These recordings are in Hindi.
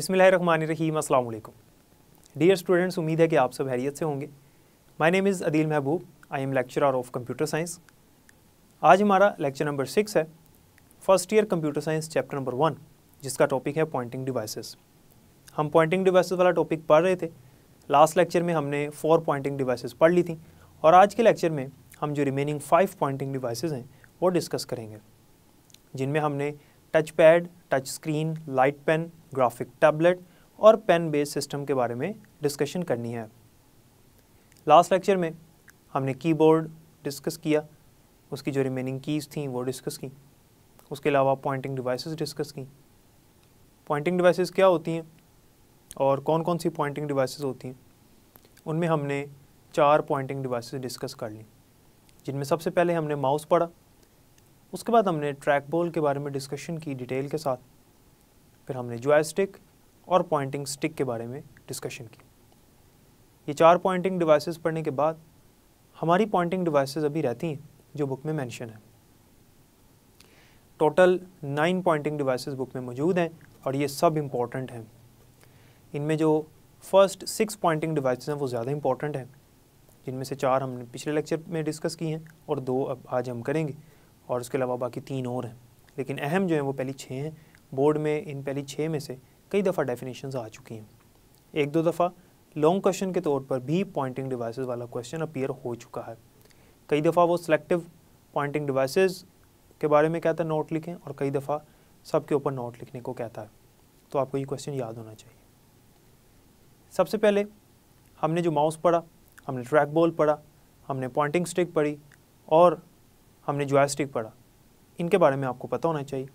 बिसमिल रहीम अल्लाम डियर स्टूडेंट्स उम्मीद है कि आप सब हैरियत से होंगे my name is Adeel Mahboob I am lecturer of computer science आज हमारा लेक्चर नंबर सिक्स है first year computer science chapter number one जिसका टॉपिक है पॉइंटिंग डिवाइसेस हम पॉइंटिंग डिवाइसेस वाला टॉपिक पढ़ रहे थे लास्ट लेक्चर में हमने फोर पॉइंटिंग डिवाइस पढ़ ली थी और आज के लेक्चर में हम जो रिमेनिंग फाइव पॉइंटिंग डिवाइस हैं वो डिस्कस करेंगे जिनमें हमने touch pad touch screen light pen graphic tablet और पेन बेस्ड सिस्टम के बारे में डिस्कशन करनी है लास्ट लेक्चर में हमने कीबोर्ड डिस्कस किया उसकी जो रिमेनिंग कीज़ थी वो डिस्कस की उसके अलावा पॉइंटिंग डिवाइसेस डिस्कस की पॉइंटिंग डिवाइसेस क्या होती हैं और कौन कौन सी पॉइंटिंग डिवाइसेस होती हैं उनमें हमने चार पॉइंटिंग डिवाइसेस डिस्कस कर ली जिनमें सबसे पहले हमने माउस पढ़ा उसके बाद हमने ट्रैक बॉल के बारे में डिस्कशन की डिटेल के साथ फिर हमने स्टिक और पॉइंटिंग स्टिक के बारे में डिस्कशन की ये चार पॉइंटिंग डिवाइसेस पढ़ने के बाद हमारी पॉइंटिंग डिवाइसेस अभी रहती हैं जो बुक में मेंशन है total nine pointing devices book में मौजूद हैं और ये सब इम्पॉर्टेंट हैं इनमें जो फर्स्ट सिक्स पॉइंटिंग डिवाइसेस हैं वो ज़्यादा इम्पॉर्टेंट हैं जिनमें से चार हमने पिछले लेक्चर में डिस्कस की हैं और दो अब आज हम करेंगे और उसके अलावा बाकी तीन और हैं लेकिन अहम जो हैं वो पहली छः हैं बोर्ड में इन पहली छः में से कई दफ़ा डेफिनेशन आ चुकी हैं एक दो दफ़ा लॉन्ग क्वेश्चन के तौर पर भी पॉइंटिंग डिवाइस वाला क्वेश्चन अपीयर हो चुका है कई दफ़ा वो सिलेक्टिव पॉइंटिंग डिवाइस के बारे में कहता है नोट लिखें और कई दफ़ा सब के ऊपर नोट लिखने को कहता है तो आपको ये क्वेश्चन याद होना चाहिए सबसे पहले हमने जो माउस पढ़ा हमने ट्रैक बॉल पढ़ा हमने पॉइंटिंग स्टिक पढ़ी और हमने जोस्टिक पढ़ा इनके बारे में आपको पता होना चाहिए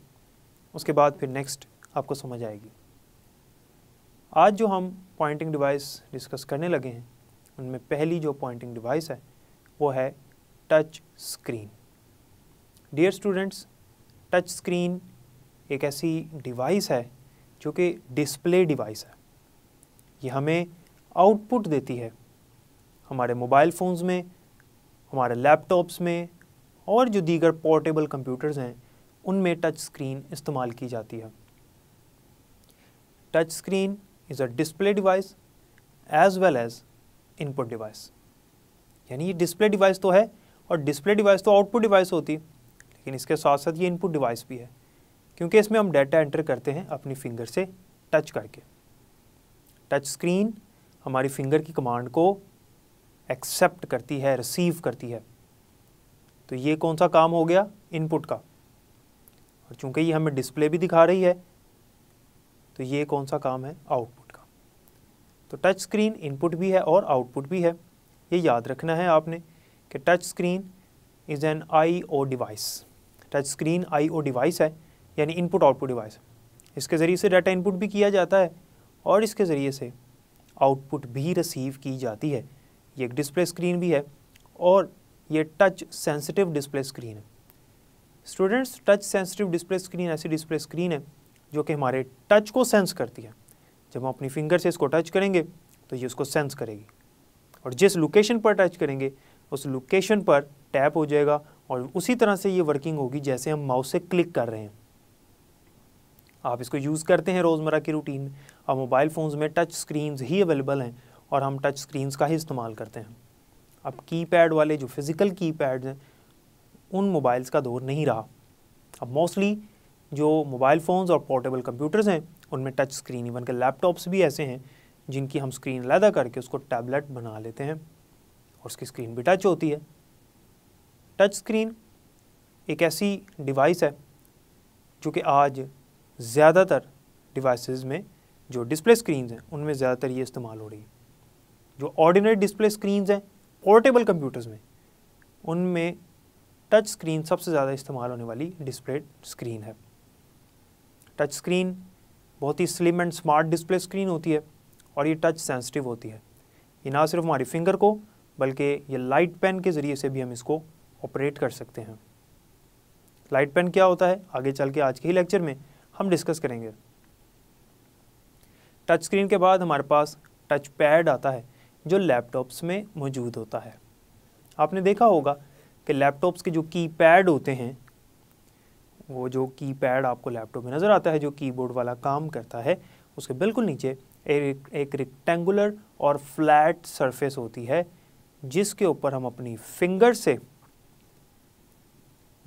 उसके बाद फिर नेक्स्ट आपको समझ आएगी आज जो हम पॉइंटिंग डिवाइस डिस्कस करने लगे हैं उनमें पहली जो पॉइंटिंग डिवाइस है वो है touch screen dear students touch screen एक ऐसी डिवाइस है जो कि डिस्प्ले डिवाइस है ये हमें आउटपुट देती है हमारे मोबाइल फ़ोन्स में हमारे लैपटॉप्स में और जो दीगर पोर्टेबल कंप्यूटर्स हैं उनमें टच स्क्रीन इस्तेमाल की जाती है touch screen is a display device as well as input device यानी ये डिस्प्ले डिवाइस तो है और डिस्प्ले डिवाइस तो आउटपुट डिवाइस होती है लेकिन इसके साथ साथ ये इनपुट डिवाइस भी है क्योंकि इसमें हम डाटा एंटर करते हैं अपनी फिंगर से टच करके टच स्क्रीन हमारी फिंगर की कमांड को एक्सेप्ट करती है रिसीव करती है तो ये कौन सा काम हो गया इनपुट का और चूंकि ये हमें डिस्प्ले भी दिखा रही है तो ये कौन सा काम है आउटपुट का तो टच स्क्रीन इनपुट भी है और आउटपुट भी है ये याद रखना है आपने कि touch screen is an I O device touch screen I O device है यानी इनपुट आउटपुट डिवाइस इसके ज़रिए से डाटा इनपुट भी किया जाता है और इसके ज़रिए से आउटपुट भी रिसीव की जाती है ये एक डिस्प्ले स्क्रीन भी है और ये टच सेंसिटिव डिस्प्ले स्क्रीन है students touch sensitive display screen ऐसी डिस्प्ले स्क्रीन है जो कि हमारे टच को सेंस करती है जब हम अपनी फिंगर से इसको टच करेंगे तो ये उसको सेंस करेगी और जिस लोकेशन पर टच करेंगे उस लोकेशन पर टैप हो जाएगा और उसी तरह से ये वर्किंग होगी जैसे हम माउस से क्लिक कर रहे हैं आप इसको यूज़ करते हैं रोज़मर्रा की रूटीन में और मोबाइल फ़ोन्स में टच स्क्रीन्स ही अवेलेबल हैं और हम टच स्क्रीन्स का ही इस्तेमाल करते हैं अब कीपैड वाले जो फिज़िकल कीपैड हैं उन मोबाइल्स का दौर नहीं रहा अब मोस्टली जो मोबाइल फ़ोन्स और पोर्टेबल कंप्यूटर्स हैं उनमें टच स्क्रीन इवन के लैपटॉप्स भी ऐसे हैं जिनकी हम स्क्रीन लैदा करके उसको टैबलेट बना लेते हैं और उसकी स्क्रीन भी टच होती है टच स्क्रीन एक ऐसी डिवाइस है जो कि आज ज़्यादातर डिवाइसेस में जो डिस्प्ले स्क्रीन हैं उनमें ज़्यादातर ये इस्तेमाल हो रही है जो ऑर्डिनरी डिस्प्ले स्क्रीन्स हैं पोर्टेबल कंप्यूटर्स में उनमें टच स्क्रीन सबसे ज़्यादा इस्तेमाल होने वाली डिस्प्ले स्क्रीन है टच स्क्रीन बहुत ही slim and smart display screen होती है और ये टच सेंसिटिव होती है ये ना सिर्फ हमारी फिंगर को बल्कि ये लाइट पेन के ज़रिए से भी हम इसको ऑपरेट कर सकते हैं लाइट पेन क्या होता है आगे चल के आज के ही लेक्चर में हम डिस्कस करेंगे टच स्क्रीन के बाद हमारे पास टच पैड आता है जो लैपटॉप्स में मौजूद होता है आपने देखा होगा कि लैपटॉप्स के जो की पैड होते हैं वो जो की पैड आपको लैपटॉप में नज़र आता है जो कीबोर्ड वाला काम करता है उसके बिल्कुल नीचे एक, एक रिक्टेंगुलर और फ्लैट सरफेस होती है जिसके ऊपर हम अपनी फिंगर से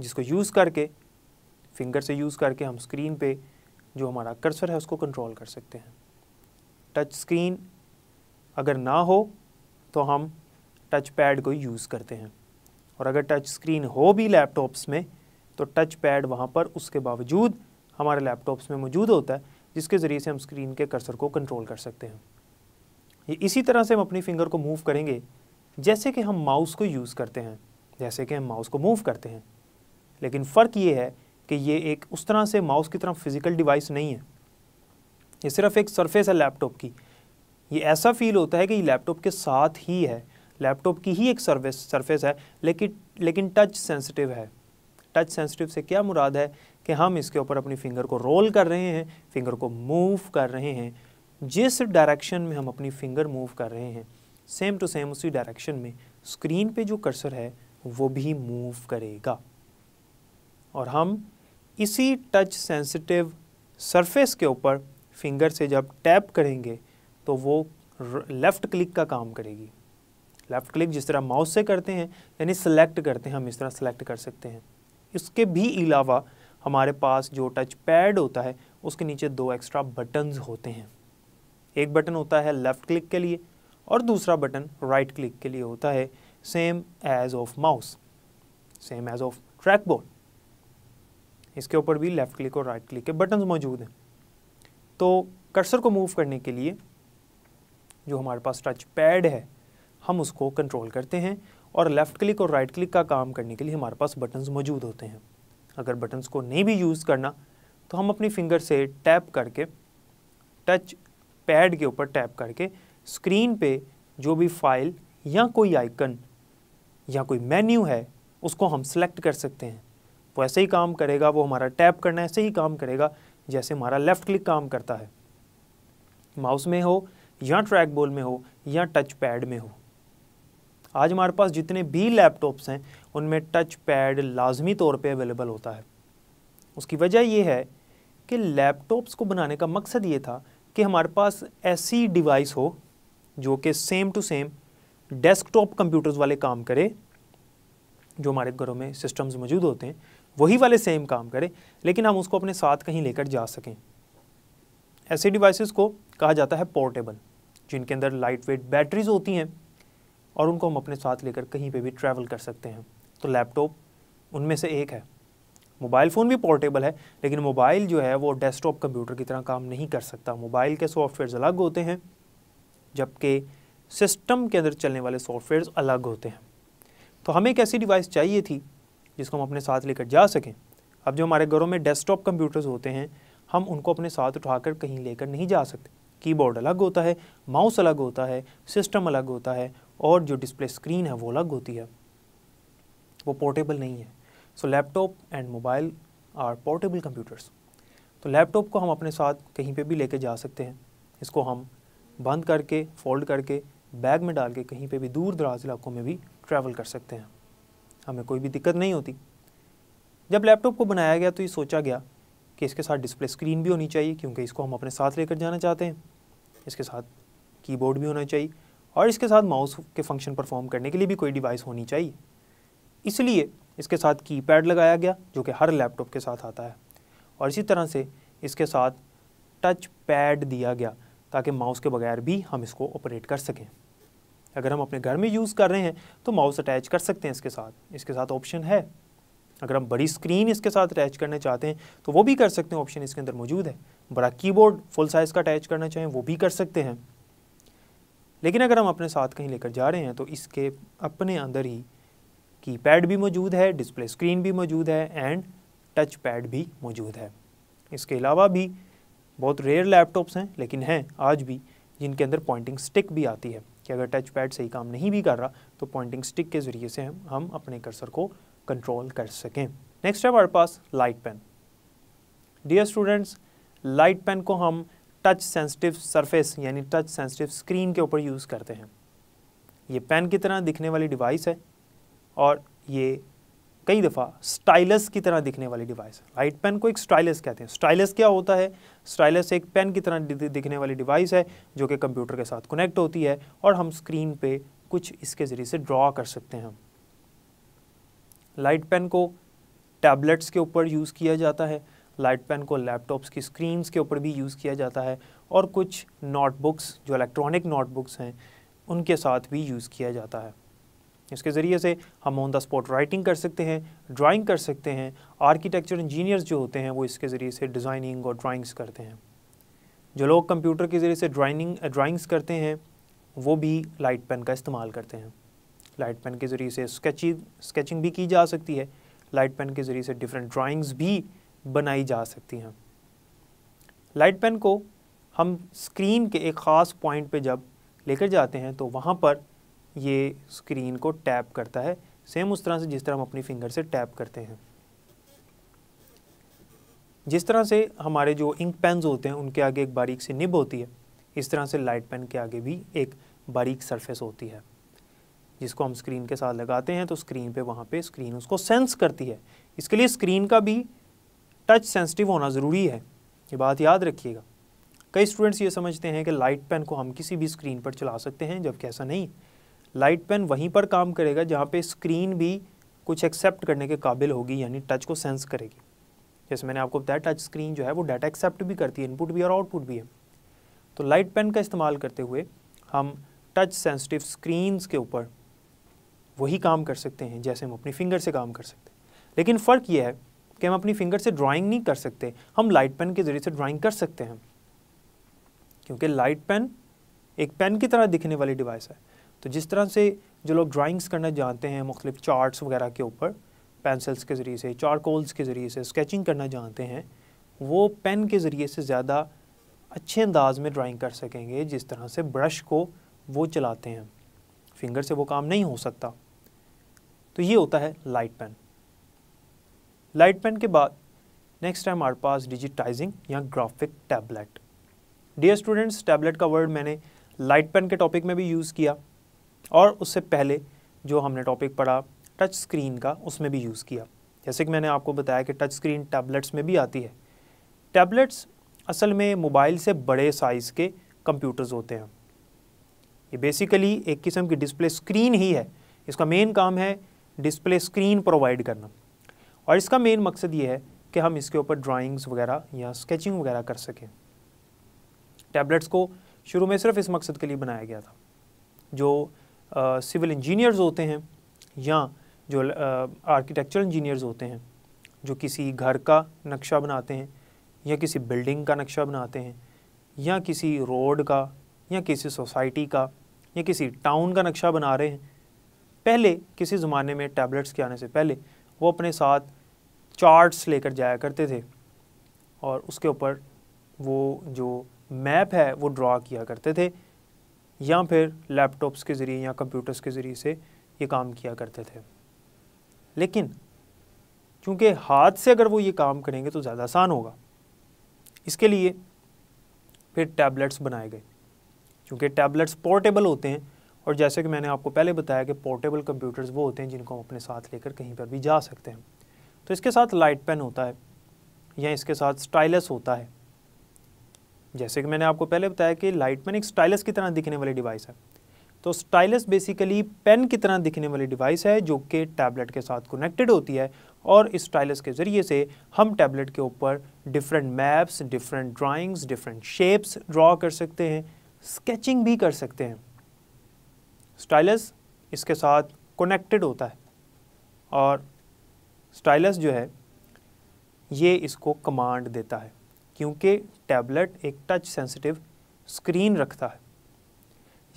जिसको यूज़ करके फिंगर से यूज़ करके हम स्क्रीन पे जो हमारा कर्सर है उसको कंट्रोल कर सकते हैं टच स्क्रीन अगर ना हो तो हम टच पैड को यूज़ करते हैं और अगर टच स्क्रीन हो भी लैपटॉप्स में तो टच पैड वहाँ पर उसके बावजूद हमारे लैपटॉप्स में मौजूद होता है जिसके ज़रिए से हम स्क्रीन के कर्सर को कंट्रोल कर सकते हैं ये इसी तरह से हम अपनी फिंगर को मूव करेंगे जैसे कि हम माउस को यूज़ करते हैं जैसे कि हम माउस को मूव करते हैं लेकिन फ़र्क ये है कि ये एक उस तरह से माउस की तरह फिज़िकल डिवाइस नहीं है ये सिर्फ एक सरफेस है लैपटॉप की ये ऐसा फील होता है कि ये लैपटॉप के साथ ही है लैपटॉप की ही एक सर्विस सरफेस है लेकिन लेकिन टच सेंसिटिव है टच सेंसिटिव से क्या मुराद है कि हम इसके ऊपर अपनी फिंगर को रोल कर रहे हैं फिंगर को मूव कर रहे हैं जिस डायरेक्शन में हम अपनी फिंगर मूव कर रहे हैं सेम टू सेम उसी डायरेक्शन में स्क्रीन पे जो कर्सर है वो भी मूव करेगा और हम इसी टच सेंसिटिव सरफेस के ऊपर फिंगर से जब टैप करेंगे तो वो लेफ़्ट क्लिक का काम करेगी लेफ़्ट क्लिक जिस तरह माउस से करते हैं यानी सेलेक्ट करते हैं हम इस तरह सेलेक्ट कर सकते हैं इसके भी अलावा हमारे पास जो टच पैड होता है उसके नीचे दो एक्स्ट्रा बटन्स होते हैं एक बटन होता है लेफ़्ट क्लिक के लिए और दूसरा बटन राइट क्लिक के लिए होता है same as of mouse same as of track ball इसके ऊपर भी लेफ़्ट क्लिक और राइट क्लिक के बटन मौजूद हैं तो कर्सर को मूव करने के लिए जो हमारे पास टच पैड है हम उसको कंट्रोल करते हैं और लेफ़्ट क्लिक और राइट right क्लिक का काम करने के लिए हमारे पास बटन्स मौजूद होते हैं अगर बटन्स को नहीं भी यूज़ करना तो हम अपनी फिंगर से टैप करके टच पैड के ऊपर टैप करके स्क्रीन पे जो भी फाइल या कोई आइकन या कोई मेन्यू है उसको हम सेलेक्ट कर सकते हैं वो ऐसे ही काम करेगा वो हमारा टैप करना ऐसे ही काम करेगा जैसे हमारा लेफ़्ट क्लिक काम करता है माउस में हो या ट्रैक बॉल में हो या टच पैड में हो आज हमारे पास जितने भी लैपटॉप्स हैं उनमें टच पैड लाजमी तौर पे अवेलेबल होता है उसकी वजह यह है कि लैपटॉप्स को बनाने का मकसद ये था कि हमारे पास ऐसी डिवाइस हो जो कि same to same desktop computers वाले काम करे जो हमारे घरों में सिस्टम्स मौजूद होते हैं वही वाले सेम काम करें लेकिन हम उसको अपने साथ कहीं लेकर जा सकें ऐसे डिवाइसेस को कहा जाता है पोर्टेबल जिनके अंदर लाइट वेट बैटरीज होती हैं और उनको हम अपने साथ लेकर कहीं पे भी ट्रैवल कर सकते हैं तो लैपटॉप उनमें से एक है मोबाइल फ़ोन भी पोर्टेबल है लेकिन मोबाइल जो है वो डेस्कटॉप कंप्यूटर की तरह काम नहीं कर सकता मोबाइल के सॉफ्टवेयर अलग होते हैं जबकि सिस्टम के अंदर चलने वाले सॉफ्टवेयर अलग होते हैं तो हमें एक ऐसी डिवाइस चाहिए थी जिसको हम अपने साथ लेकर जा सकें अब जो हमारे घरों में डेस्कटॉप कंप्यूटर्स होते हैं हम उनको अपने साथ उठाकर कहीं लेकर नहीं जा सकते कीबोर्ड अलग होता है माउस अलग होता है सिस्टम अलग होता है और जो डिस्प्ले स्क्रीन है वो अलग होती है वो पोर्टेबल नहीं है so laptop and mobile are portable computers तो लैपटॉप को हम अपने साथ कहीं पे भी लेके जा सकते हैं इसको हम बंद करके फोल्ड करके बैग में डाल के कहीं पे भी दूर दराज इलाकों में भी ट्रैवल कर सकते हैं हमें कोई भी दिक्कत नहीं होती जब लैपटॉप को बनाया गया तो ये सोचा गया कि इसके साथ डिस्प्ले स्क्रीन भी होनी चाहिए क्योंकि इसको हम अपने साथ लेकर जाना चाहते हैं इसके साथ कीबोर्ड भी होना चाहिए और इसके साथ माउस के फंक्शन परफॉर्म करने के लिए भी कोई डिवाइस होनी चाहिए इसलिए इसके साथ कीपैड लगाया गया जो कि हर लैपटॉप के साथ आता है और इसी तरह से इसके साथ टच पैड दिया गया ताकि माउस के बगैर भी हम इसको ऑपरेट कर सकें अगर हम अपने घर में यूज़ कर रहे हैं तो माउस अटैच कर सकते हैं इसके साथ इसके साथ ऑप्शन है अगर हम बड़ी स्क्रीन इसके साथ अटैच करना चाहते हैं तो वो भी कर सकते हैं ऑप्शन इसके अंदर मौजूद है बड़ा कीबोर्ड फुल साइज़ का अटैच करना चाहें वो भी कर सकते हैं लेकिन अगर हम अपने साथ कहीं लेकर जा रहे हैं तो इसके अपने अंदर ही कीपैड भी मौजूद है डिस्प्ले स्क्रीन भी मौजूद है एंड टच पैड भी मौजूद है इसके अलावा भी बहुत रेयर लैपटॉप्स हैं लेकिन हैं आज भी जिनके अंदर पॉइंटिंग स्टिक भी आती है कि अगर टच पैड सही काम नहीं भी कर रहा तो पॉइंटिंग स्टिक के ज़रिए से हम हम अपने कर्सर को कंट्रोल कर सकें नेक्स्ट है हमारे पास light pen dear students light pen को हम टच सेंसिटिव सरफेस यानी टच सेंसिटिव स्क्रीन के ऊपर यूज़ करते हैं ये पेन की तरह दिखने वाली डिवाइस है और ये कई दफ़ा स्टाइलस की तरह दिखने वाली डिवाइस है लाइट पेन को एक स्टाइलस कहते हैं स्टाइलस क्या होता है स्टाइलस एक पेन की तरह दिखने वाली डिवाइस है जो कि कंप्यूटर के साथ कनेक्ट होती है और हम स्क्रीन पे कुछ इसके ज़रिए से ड्रॉ कर सकते हैं लाइट पेन को टैबलेट्स के ऊपर यूज़ किया जाता है लाइट पेन को लैपटॉप्स की स्क्रीन्स के ऊपर भी यूज़ किया जाता है और कुछ नोटबुक्स जो इलेक्ट्रॉनिक नोटबुक्स हैं उनके साथ भी यूज़ किया जाता है इसके ज़रिए से हम ऑन द स्पॉट राइटिंग कर सकते हैं ड्राइंग कर सकते हैं आर्किटेक्चर इंजीनियर्स जो होते हैं वो इसके ज़रिए से डिज़ाइनिंग और ड्राइंग्स करते हैं जो लोग कंप्यूटर के ज़रिए से ड्राइनिंग ड्राइंग्स करते हैं वो भी लाइट पेन का इस्तेमाल करते हैं लाइट पेन के ज़रिए से स्केचिंग स्केचिंग भी की जा सकती है लाइट पेन के ज़रिए से डिफरेंट ड्राइंग्स भी बनाई जा सकती हैं लाइट पेन को हम स्क्रीन के एक ख़ास पॉइंट पे जब लेकर जाते हैं तो वहाँ पर ये स्क्रीन को टैप करता है सेम उस तरह से जिस तरह हम अपनी फिंगर से टैप करते हैं जिस तरह से हमारे जो इंक पेन्स होते हैं उनके आगे एक बारीक सी निब होती है इस तरह से लाइट पेन के आगे भी एक बारीक सरफेस होती है जिसको हम स्क्रीन के साथ लगाते हैं तो स्क्रीन पे वहाँ पे स्क्रीन उसको सेंस करती है इसके लिए स्क्रीन का भी टच सेंसिटिव होना ज़रूरी है ये बात याद रखिएगा कई स्टूडेंट्स ये समझते हैं कि लाइट पेन को हम किसी भी स्क्रीन पर चला सकते हैं जबकि ऐसा नहीं लाइट पेन वहीं पर काम करेगा जहाँ पर स्क्रीन भी कुछ एक्सेप्ट करने के काबिल होगी यानी टच को सेंस करेगी जैसे मैंने आपको बताया टच स्क्रीन जो है वो डाटा एक्सेप्ट भी करती है इनपुट भी और आउटपुट भी है तो लाइट पेन का इस्तेमाल करते हुए हम टच सेंसिटिव स्क्रीन्स के ऊपर वही काम कर सकते हैं जैसे हम अपनी फिंगर से काम कर सकते हैं लेकिन फ़र्क यह है कि हम अपनी फिंगर से ड्राइंग नहीं कर सकते हम लाइट पेन के ज़रिए से ड्राइंग कर सकते हैं क्योंकि लाइट पेन एक पेन की तरह दिखने वाली डिवाइस है तो जिस तरह से जो लोग ड्राइंग्स करना जानते हैं मुख्तलिफ चार्ट्स वगैरह के ऊपर पेंसिल्स के ज़रिए से चारकोल्स के ज़रिए से स्केचिंग करना जानते हैं वो पेन के ज़रिए से ज़्यादा अच्छे अंदाज में ड्राइंग कर सकेंगे जिस तरह से ब्रश को वो चलाते हैं फिंगर से वो काम नहीं हो सकता तो ये होता है लाइट पेन लाइट पेन के बाद नेक्स्ट टाइम हमारे पास डिजिटाइजिंग या graphic tablet dear students tablet का वर्ड मैंने लाइट पेन के टॉपिक में भी यूज़ किया और उससे पहले जो हमने टॉपिक पढ़ा टच स्क्रीन का उसमें भी यूज़ किया जैसे कि मैंने आपको बताया कि टच स्क्रीन टैबलेट्स में भी आती है टैबलेट्स असल में मोबाइल से बड़े साइज़ के कंप्यूटर्स होते हैं ये बेसिकली एक किस्म की डिस्प्ले स्क्रीन ही है इसका मेन काम है डिस्प्ले स्क्रीन प्रोवाइड करना और इसका मेन मकसद ये है कि हम इसके ऊपर ड्राइंग्स वगैरह या स्केचिंग वगैरह कर सकें टैबलेट्स को शुरू में सिर्फ इस मकसद के लिए बनाया गया था जो सिविल इंजीनियर्स होते हैं या जो आर्किटेक्चरल इंजीनियर्स होते हैं जो किसी घर का नक्शा बनाते हैं या किसी बिल्डिंग का नक्शा बनाते हैं या किसी रोड का या किसी सोसाइटी का या किसी टाउन का नक्शा बना रहे हैं पहले किसी ज़माने में टैबलेट्स के आने से पहले वो अपने साथ चार्ट्स लेकर जाया करते थे और उसके ऊपर वो जो मैप है वो ड्रा किया करते थे या फिर लैपटॉप्स के ज़रिए या कंप्यूटर्स के ज़रिए से ये काम किया करते थे लेकिन चूँकि हाथ से अगर वो ये काम करेंगे तो ज़्यादा आसान होगा इसके लिए फिर टैबलेट्स बनाए गए क्योंकि टैबलेट्स पोर्टेबल होते हैं और जैसे कि मैंने आपको पहले बताया कि पोर्टेबल कंप्यूटर्स वो होते हैं जिनको हम अपने साथ लेकर कहीं पर भी जा सकते हैं तो इसके साथ लाइट पेन होता है या इसके साथ स्टाइलस होता है जैसे कि मैंने आपको पहले बताया कि लाइट पेन एक स्टाइलस की तरह दिखने वाली डिवाइस है तो स्टाइलस बेसिकली पेन की तरह दिखने वाली डिवाइस है जो कि टैबलेट के साथ कनेक्टेड होती है और इस स्टाइलस के ज़रिए से हम टैबलेट के ऊपर different maps different drawings different shapes draw कर सकते हैं स्केचिंग भी कर सकते हैं स्टाइलस इसके साथ कनेक्टेड होता है और स्टाइलस जो है ये इसको कमांड देता है क्योंकि टैबलेट एक टच सेंसिटिव स्क्रीन रखता है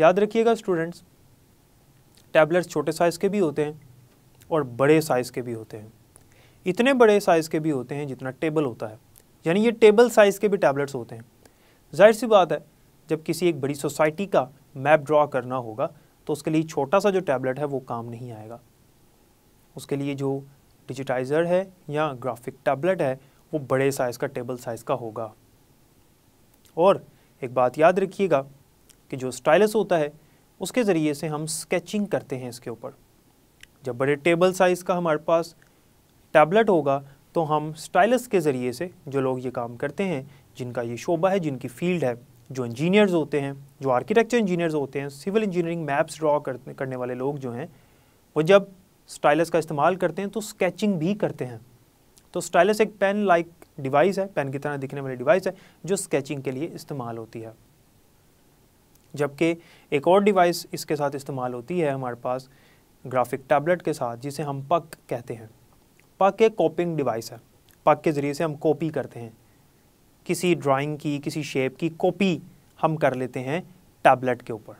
याद रखिएगा स्टूडेंट्स टैबलेट्स छोटे साइज़ के भी होते हैं और बड़े साइज़ के भी होते हैं इतने बड़े साइज़ के भी होते हैं जितना टेबल होता है यानी ये टेबल साइज़ के भी टैबलेट्स होते हैं जाहिर सी बात है जब किसी एक बड़ी सोसाइटी का मैप ड्रा करना होगा तो उसके लिए छोटा सा जो टैबलेट है वो काम नहीं आएगा उसके लिए जो डिजिटाइज़र है या ग्राफिक टैबलेट है वो बड़े साइज़ का टेबल साइज़ का होगा और एक बात याद रखिएगा कि जो स्टाइलस होता है उसके ज़रिए से हम स्केचिंग करते हैं इसके ऊपर जब बड़े टेबल साइज़ का हमारे पास टैबलेट होगा तो हम स्टाइलस के ज़रिए से जो लोग ये काम करते हैं जिनका ये शोबा है जिनकी फील्ड है जो इंजीनियर्स होते हैं जो आर्किटेक्चर इंजीनियर्स होते हैं सिविल इंजीनियरिंग मैप्स ड्रॉ करने वाले लोग जो हैं वो जब स्टाइलस का इस्तेमाल करते हैं तो स्केचिंग भी करते हैं तो स्टाइलस एक पेन लाइक डिवाइस है पेन की तरह दिखने वाली डिवाइस है जो स्केचिंग के लिए इस्तेमाल होती है जबकि एक और डिवाइस इसके साथ इस्तेमाल होती है हमारे पास ग्राफिक टैबलेट के साथ जिसे हम पक कहते हैं पक एक कॉपिंग डिवाइस है पक के ज़रिए से हम कॉपी करते हैं किसी ड्राइंग की किसी शेप की कॉपी हम कर लेते हैं टैबलेट के ऊपर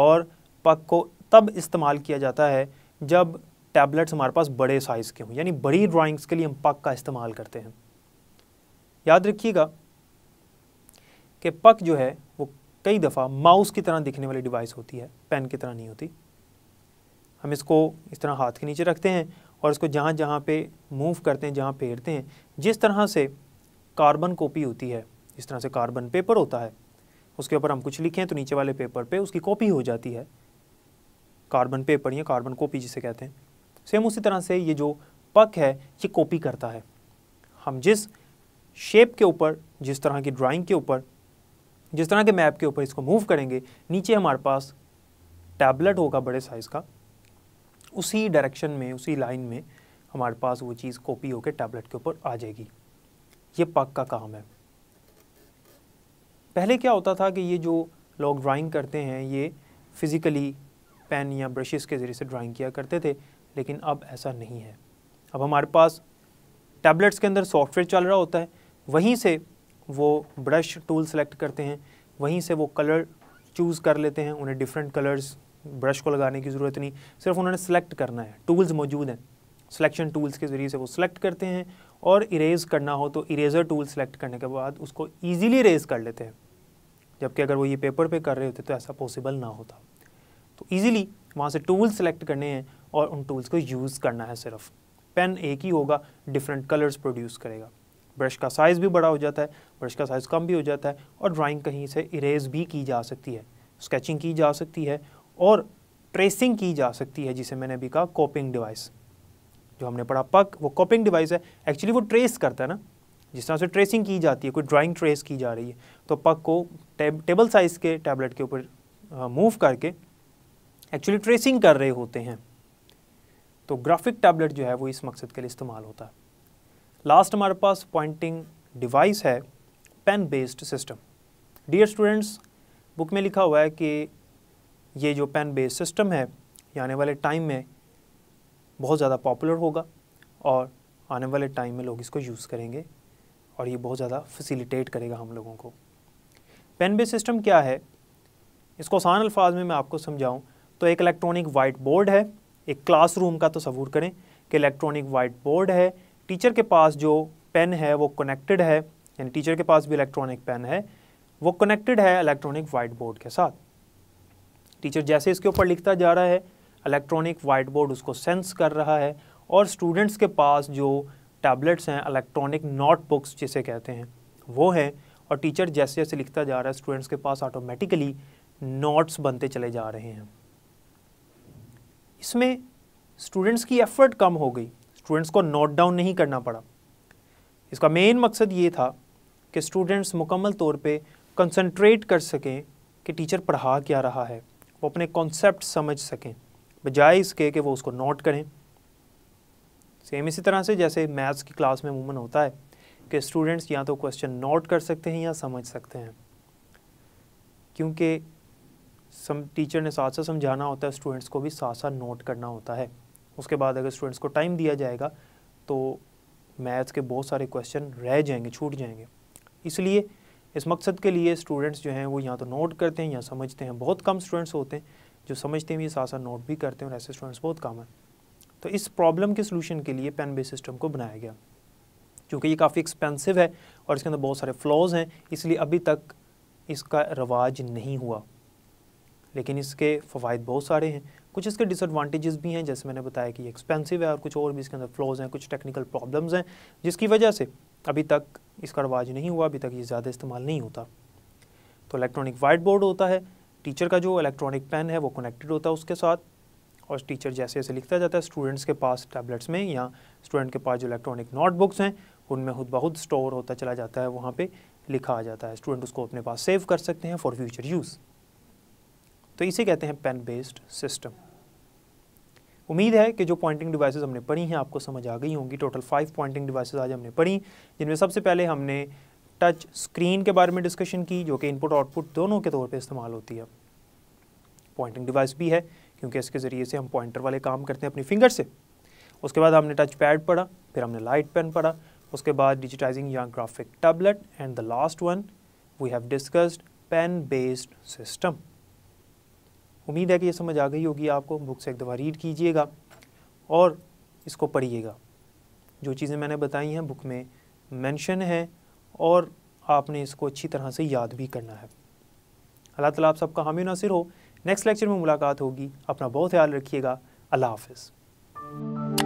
और पक को तब इस्तेमाल किया जाता है जब टैबलेट्स हमारे पास बड़े साइज़ के हों यानी बड़ी ड्राइंग्स के लिए हम पक का इस्तेमाल करते हैं याद रखिएगा कि पक जो है वो कई दफ़ा माउस की तरह दिखने वाली डिवाइस होती है पेन की तरह नहीं होती हम इसको इस तरह हाथ के नीचे रखते हैं और इसको जहाँ जहाँ पे मूव करते हैं जहाँ फेरते हैं जिस तरह से कार्बन कॉपी होती है इस तरह से कार्बन पेपर होता है उसके ऊपर हम कुछ लिखें तो नीचे वाले पेपर पे उसकी कॉपी हो जाती है कार्बन पेपर या कार्बन कॉपी जिसे कहते हैं सेम उसी तरह से ये जो पक है ये कॉपी करता है हम जिस शेप के ऊपर जिस तरह की ड्राइंग के ऊपर जिस तरह के मैप के ऊपर इसको मूव करेंगे नीचे हमारे पास टैबलेट होगा बड़े साइज़ का उसी डायरेक्शन में उसी लाइन में हमारे पास वो चीज़ कॉपी होकर टैबलेट के ऊपर आ जाएगी ये पाक का काम है पहले क्या होता था कि ये जो लोग ड्राइंग करते हैं ये फिज़िकली पेन या ब्रशेस के ज़रिए से ड्राइंग किया करते थे लेकिन अब ऐसा नहीं है अब हमारे पास टैबलेट्स के अंदर सॉफ्टवेयर चल रहा होता है वहीं से वो ब्रश टूल सेलेक्ट करते हैं वहीं से वो कलर चूज़ कर लेते हैं उन्हें डिफरेंट कलर्स ब्रश को लगाने की ज़रूरत नहीं सिर्फ उन्होंने सेलेक्ट करना है टूल्स मौजूद हैं सिलेक्शन टूल्स के ज़रिए से वो सिलेक्ट करते हैं और इरेज करना हो तो इरेज़र टूल सेलेक्ट करने के बाद उसको ईजिली इरेज कर लेते हैं जबकि अगर वो ये पेपर पे कर रहे होते तो ऐसा पॉसिबल ना होता तो ईजिली वहाँ से टूल सेलेक्ट करने हैं और उन टूल्स को यूज़ करना है सिर्फ पेन एक ही होगा डिफरेंट कलर्स प्रोड्यूस करेगा ब्रश का साइज़ भी बड़ा हो जाता है ब्रश का साइज़ कम भी हो जाता है और ड्राइंग कहीं से इरेज भी की जा सकती है स्केचिंग की जा सकती है और ट्रेसिंग की जा सकती है जिसे मैंने अभी कहा कॉपिंग डिवाइस जो हमने पढ़ा पक वो कॉपिंग डिवाइस है एक्चुअली वो ट्रेस करता है ना जिस तरह से ट्रेसिंग की जाती है कोई ड्राइंग ट्रेस की जा रही है तो पक को टेब, टेबल साइज़ के टैबलेट के ऊपर मूव करके एक्चुअली ट्रेसिंग कर रहे होते हैं तो ग्राफिक टैबलेट जो है वो इस मकसद के लिए इस्तेमाल होता है लास्ट हमारे पास पॉइंटिंग डिवाइस है pen based system dear students book में लिखा हुआ है कि ये जो पेन बेस्ड सिस्टम है ये आने वाले टाइम में बहुत ज़्यादा पॉपुलर होगा और आने वाले टाइम में लोग इसको यूज़ करेंगे और ये बहुत ज़्यादा फैसिलिटेट करेगा हम लोगों को पेन बेस सिस्टम क्या है इसको आसान अल्फाज में मैं आपको समझाऊँ तो एक इलेक्ट्रॉनिक वाइट बोर्ड है एक क्लासरूम का तस्वूर तो करें कि इलेक्ट्रॉनिक वाइट बोर्ड है टीचर के पास जो पेन है वो कनेक्टेड है यानी टीचर के पास भी इलेक्ट्रॉनिक पेन है वो कनेक्टेड है इलेक्ट्रॉनिक वाइट बोर्ड के साथ टीचर जैसे इसके ऊपर लिखता जा रहा है इलेक्ट्रॉनिक वाइट बोर्ड उसको सेंस कर रहा है और स्टूडेंट्स के पास जो टैबलेट्स हैं इलेक्ट्रॉनिक नोट बुक्स जिसे कहते हैं वो हैं और टीचर जैसे जैसे लिखता जा रहा है स्टूडेंट्स के पास ऑटोमेटिकली नोट्स बनते चले जा रहे हैं इसमें स्टूडेंट्स की एफर्ट कम हो गई स्टूडेंट्स को नोट डाउन नहीं करना पड़ा इसका मेन मकसद ये था कि स्टूडेंट्स मुकम्मल तौर पे कंसंट्रेट कर सकें कि टीचर पढ़ा क्या रहा है वो अपने कॉन्सेप्ट समझ सकें बजाय इसके कि वो उसको नोट करें सेम इसी तरह से जैसे मैथ्स की क्लास में अमूमन होता है कि स्टूडेंट्स या तो क्वेश्चन नोट कर सकते हैं या समझ सकते हैं क्योंकि सम टीचर ने साथ साथ समझाना होता है स्टूडेंट्स को भी साथ साथ नोट करना होता है उसके बाद अगर स्टूडेंट्स को टाइम दिया जाएगा तो मैथ्स के बहुत सारे क्वेश्चन रह जाएंगे छूट जाएंगे इसलिए इस मकसद के लिए स्टूडेंट्स जो हैं वो या तो नोट करते हैं या समझते हैं बहुत कम स्टूडेंट्स होते हैं जो समझते हैं ये साथ साथ नोट भी करते हैं और ऐसे स्टूडेंट्स बहुत कम है तो इस प्रॉब्लम के सोल्यूशन के लिए पेन बेस सिस्टम को बनाया गया क्योंकि ये काफ़ी एक्सपेंसिव है और इसके अंदर बहुत सारे फ्लॉज हैं इसलिए अभी तक इसका रवाज नहीं हुआ लेकिन इसके फ़वाद बहुत सारे हैं कुछ इसके डिसएडवांटेजेस भी हैं जैसे मैंने बताया कि ये एक्सपेंसिव है और कुछ और भी इसके अंदर फ्लॉज हैं कुछ टेक्निकल प्रॉब्लम्स हैं जिसकी वजह से अभी तक इसका रवाज नहीं हुआ अभी तक ये ज़्यादा इस्तेमाल नहीं होता तो इलेक्ट्रॉनिक वाइट बोर्ड होता है टीचर का जो इलेक्ट्रॉनिक पेन है वो कनेक्टेड होता है उसके साथ और टीचर जैसे जैसे लिखता जाता है स्टूडेंट्स के पास टैबलेट्स में या स्टूडेंट के पास जो इलेक्ट्रॉनिक नोटबुक्स हैं उनमें खुद बहुत स्टोर होता चला जाता है वहाँ पे लिखा आ जाता है स्टूडेंट उसको अपने पास सेव कर सकते हैं फॉर फ्यूचर यूज़ तो इसे कहते हैं पेन बेस्ड सिस्टम उम्मीद है कि जो पॉइंटिंग डिवाइसेस हमने पढ़ी हैं आपको समझ आ गई होंगी टोटल फाइव पॉइंटिंग डिवाइसेस आज हमने पढ़ी जिनमें सबसे पहले हमने टच स्क्रीन के बारे में डिस्कशन की जो कि इनपुट आउटपुट दोनों के तौर पे इस्तेमाल होती है पॉइंटिंग डिवाइस भी है क्योंकि इसके ज़रिए से हम पॉइंटर वाले काम करते हैं अपनी फिंगर से उसके बाद हमने टच पैड पढ़ा फिर हमने लाइट पेन पढ़ा उसके बाद डिजिटाइजिंग या graphic tablet and the last one we have discussed pen based system उम्मीद है कि ये समझ आ गई होगी आपको बुक से एक दफ़ा रीड कीजिएगा और इसको पढ़िएगा जो चीज़ें मैंने बताई हैं बुक में मेंशन है और आपने इसको अच्छी तरह से याद भी करना है अल्लाह तला आप सबका हामी नासिर हो नेक्स्ट लेक्चर में मुलाकात होगी अपना बहुत ख्याल रखिएगा अल्लाह हाफिज़